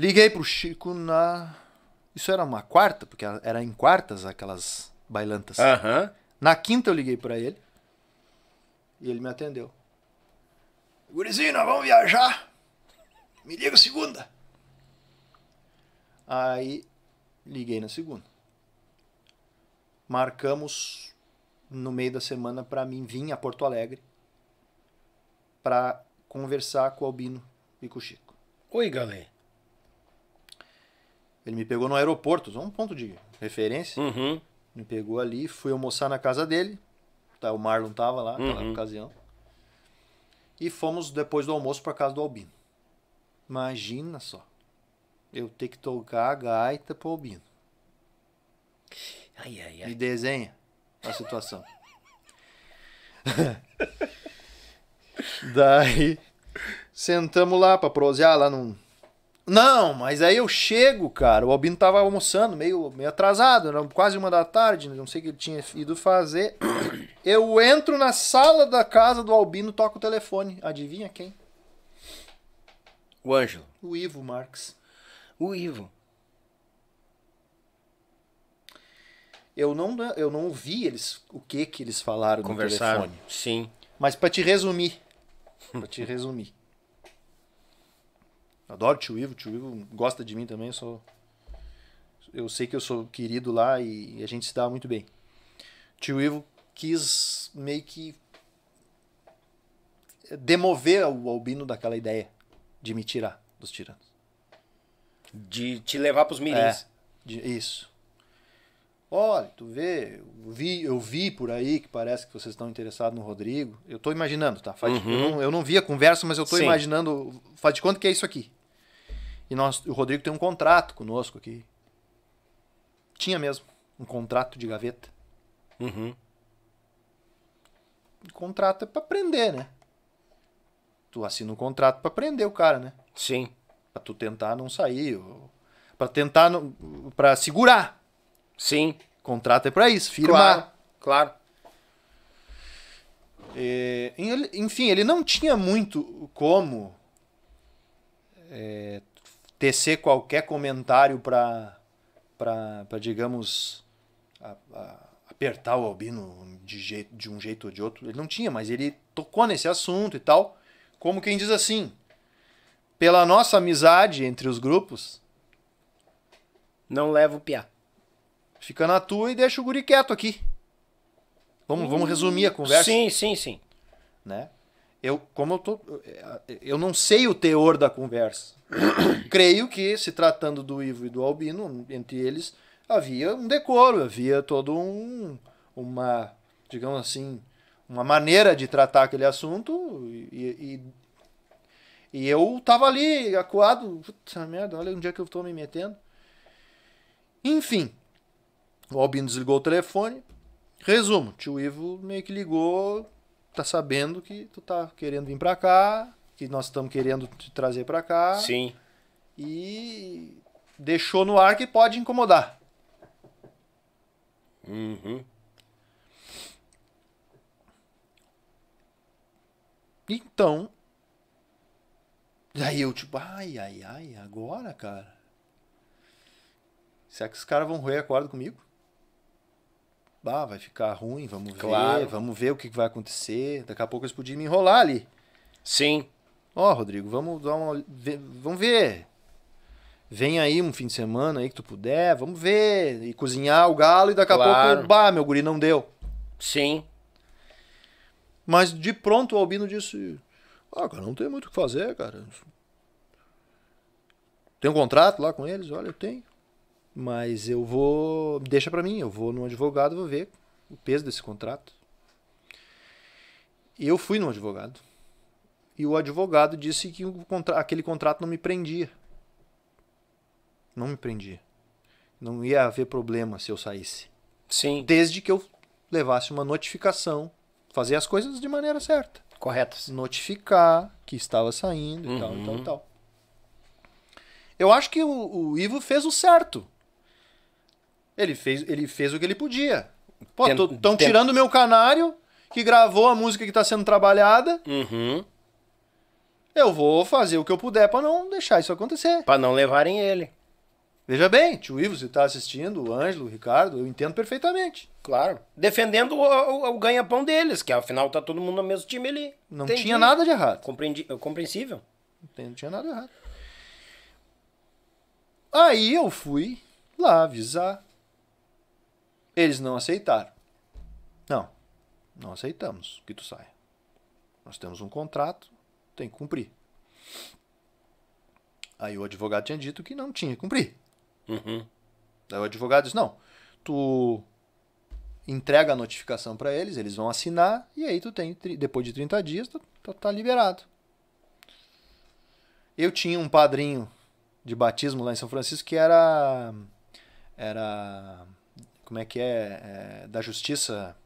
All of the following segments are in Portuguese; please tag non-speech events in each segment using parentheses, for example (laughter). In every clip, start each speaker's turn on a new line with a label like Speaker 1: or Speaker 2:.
Speaker 1: Liguei pro Chico na. Isso era uma quarta, porque era em quartas aquelas bailantas. Aham. Uhum. Na quinta eu liguei para ele. E ele me atendeu. Gurizinho, nós vamos viajar. Me liga segunda. Aí liguei na segunda. Marcamos no meio da semana para mim vir a Porto Alegre para conversar com o Albino e com o Chico. Oi, galera. Ele me pegou no aeroporto, só um ponto de referência. Uhum. Me pegou ali, fui almoçar na casa dele. Tá, o Marlon tava lá naquela uhum. ocasião. E fomos depois do almoço para casa do Albino. Imagina só. Eu ter que tocar a gaita pro Albino. Ai, ai, ai. E desenha a situação. (laughs) Daí sentamos lá para prosear lá num não, mas aí eu chego, cara. O Albino tava almoçando, meio, meio atrasado, era quase uma da tarde, não sei o que ele tinha ido fazer. (coughs) Eu entro na sala da casa do Albino, toco o telefone. Adivinha quem? O Ângelo. O Ivo Marx. O Ivo. Eu não, eu não vi eles, o que que eles falaram Conversaram, no telefone. Sim. Mas para te resumir, para te resumir. Adoro o tio Ivo, o tio Ivo gosta de mim também, eu sou eu sei que eu sou querido lá e a gente se dá muito bem. Tio Ivo quis meio que demover o Albino daquela ideia de me tirar dos tiranos. De te levar para os mirins. É, de, isso. Olha, tu vê, eu vi, eu vi por aí que parece que vocês estão interessados no Rodrigo. Eu estou imaginando, tá? Faz, uhum. eu, não, eu, não, vi a conversa, mas eu estou imaginando. Faz de conta que é isso aqui. E nós, o Rodrigo tem um contrato conosco aqui. Tinha mesmo. Um contrato de gaveta. Uhum. O contrato é pra prender né? Tu assina um contrato pra prender o cara, né? Sim. Pra tu tentar não sair. Ou... Pra tentar. Não... Pra segurar. Sim. Contrato é pra isso, firmar. Claro. claro. É, enfim, ele não tinha muito como é, tecer qualquer comentário para, digamos, a, a, apertar o Albino de, jeito, de um jeito ou de outro. Ele não tinha, mas ele tocou nesse assunto e tal. Como quem diz assim, pela nossa amizade entre os grupos... Não leva o piá. Fica na tua e deixa o guri quieto aqui. Vamos, hum, vamos resumir a conversa. Sim, sim, sim. Né? eu, como eu tô, eu não sei o teor da conversa. (coughs) Creio que se tratando do Ivo e do Albino, entre eles havia um decoro, havia todo um uma, digamos assim, uma maneira de tratar aquele assunto e, e, e eu tava ali acuado, puta merda, olha onde é que eu tô me metendo. Enfim, o Albino desligou o telefone. Resumo, tio Ivo meio que ligou tá sabendo que tu tá querendo vir para cá, que nós estamos querendo te trazer para cá. Sim. E deixou no ar que pode incomodar. Uhum. Então, daí eu tipo, ai, ai, ai, agora, cara. Será que os caras vão roer a corda comigo? ah, vai ficar ruim, vamos claro. ver, vamos ver o que vai acontecer. Daqui a pouco eles podiam me enrolar ali. Sim. Ó, oh, Rodrigo, vamos dar uma. Vamos ver. Vem aí um fim de semana aí que tu puder, vamos ver. E cozinhar o galo e daqui claro. a pouco, bah, meu guri não deu. Sim. Mas de pronto o Albino disse: Ah, cara, não tem muito o que fazer, cara. Tem um contrato lá com eles? Olha, eu tenho. Mas eu vou. Deixa para mim, eu vou no advogado, vou ver o peso desse contrato. Eu fui no advogado. E o advogado disse que contra, aquele contrato não me prendia. Não me prendia. Não ia haver problema se eu saísse. Sim. Desde que eu levasse uma notificação. Fazer as coisas de maneira certa. Corretas. Notificar que estava saindo uhum. e tal, e tal, e uhum. tal. Eu acho que o, o Ivo fez o certo. Ele fez, ele fez o que ele podia. Pô, estão tirando meu canário, que gravou a música que está sendo trabalhada. Uhum. Eu vou fazer o que eu puder para não deixar isso acontecer. Para não levarem ele. Veja bem, tio Ivo, você está assistindo, o Ângelo, o Ricardo, eu entendo perfeitamente. Claro. Defendendo o, o, o ganha-pão deles, que afinal tá todo mundo no mesmo time ali. Não Entendi. tinha nada de errado. Compreendi, é compreensível. Não tinha nada de errado. Aí eu fui lá avisar eles não aceitaram. Não, não aceitamos que tu saia. Nós temos um contrato, tem que cumprir. Aí o advogado tinha dito que não tinha que cumprir. Uhum. Aí o advogado disse: não, tu entrega a notificação para eles, eles vão assinar, e aí tu tem, depois de 30 dias, tu, tá, tu tá, tá liberado. Eu tinha um padrinho de batismo lá em São Francisco que era. Era como é que é, é da justiça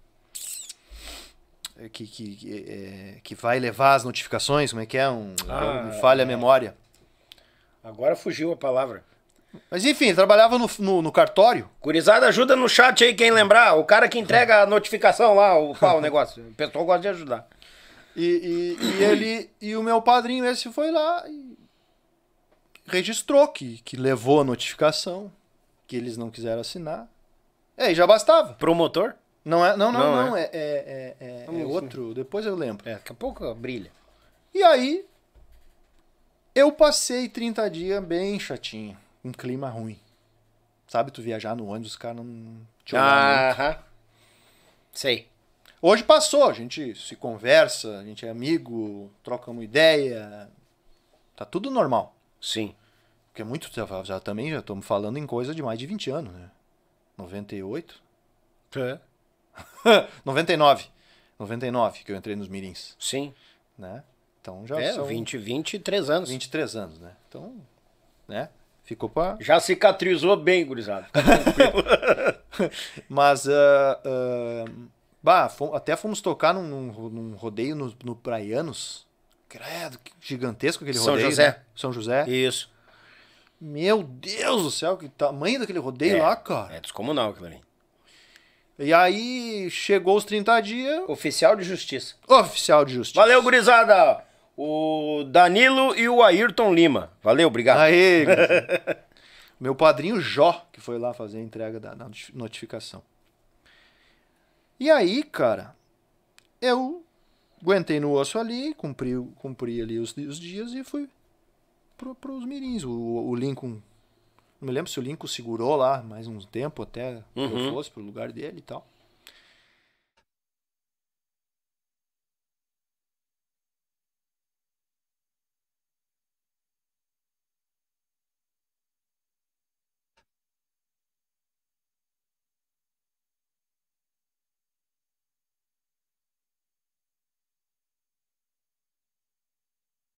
Speaker 1: é, que, que, é, é, que vai levar as notificações, como é que é? Um, ah, falha a é. memória. Agora fugiu a palavra. Mas enfim, trabalhava no, no, no, cartório. Curizada, ajuda no chat aí quem lembrar. O cara que entrega a notificação lá, o, o negócio. O pessoal gosta de ajudar. E, e, e, ele e o meu padrinho esse foi lá e registrou que, que levou a notificação, que eles não quiseram assinar. É, e já bastava. Promotor? Não é, não, não, não, não é. É, é, é, é, é outro, depois eu lembro. É, daqui a pouco brilha. E aí, eu passei 30 dias bem chatinho, um clima ruim. Sabe, tu viajar no ônibus, os caras não te Aham. Sei. Hoje passou, a gente se conversa, a gente é amigo, troca uma ideia. Tá tudo normal. Sim. Porque é muito. Já, também já estamos falando em coisa de mais de 20 anos, né? 98? É. 99. 99 que eu entrei nos mirins. Sim. Né? Então já é, são 20, 23 anos. 23 anos, né? Então, né? Ficou pra... Já cicatrizou bem, gurizada. (laughs) Mas uh, uh, bah, fomos, até fomos tocar num, num rodeio no, no Praianos. Credo, gigantesco aquele rodeio. São José. Né? São José. Isso. Meu Deus do céu, que tamanho daquele rodeio é, lá, cara. É descomunal aquilo ali. E aí chegou os 30 dias. Oficial de Justiça. Oficial de Justiça. Valeu, gurizada! O Danilo e o Ayrton Lima. Valeu, obrigado. Aê! (laughs) meu padrinho Jó, que foi lá fazer a entrega da notificação. E aí, cara, eu aguentei no osso ali, cumpri, cumpri ali os, os dias e fui para os mirins. O, o, Lincoln, não me lembro se o Lincoln segurou lá mais um tempo até uhum. que eu uhum. fosse para o lugar dele e tal.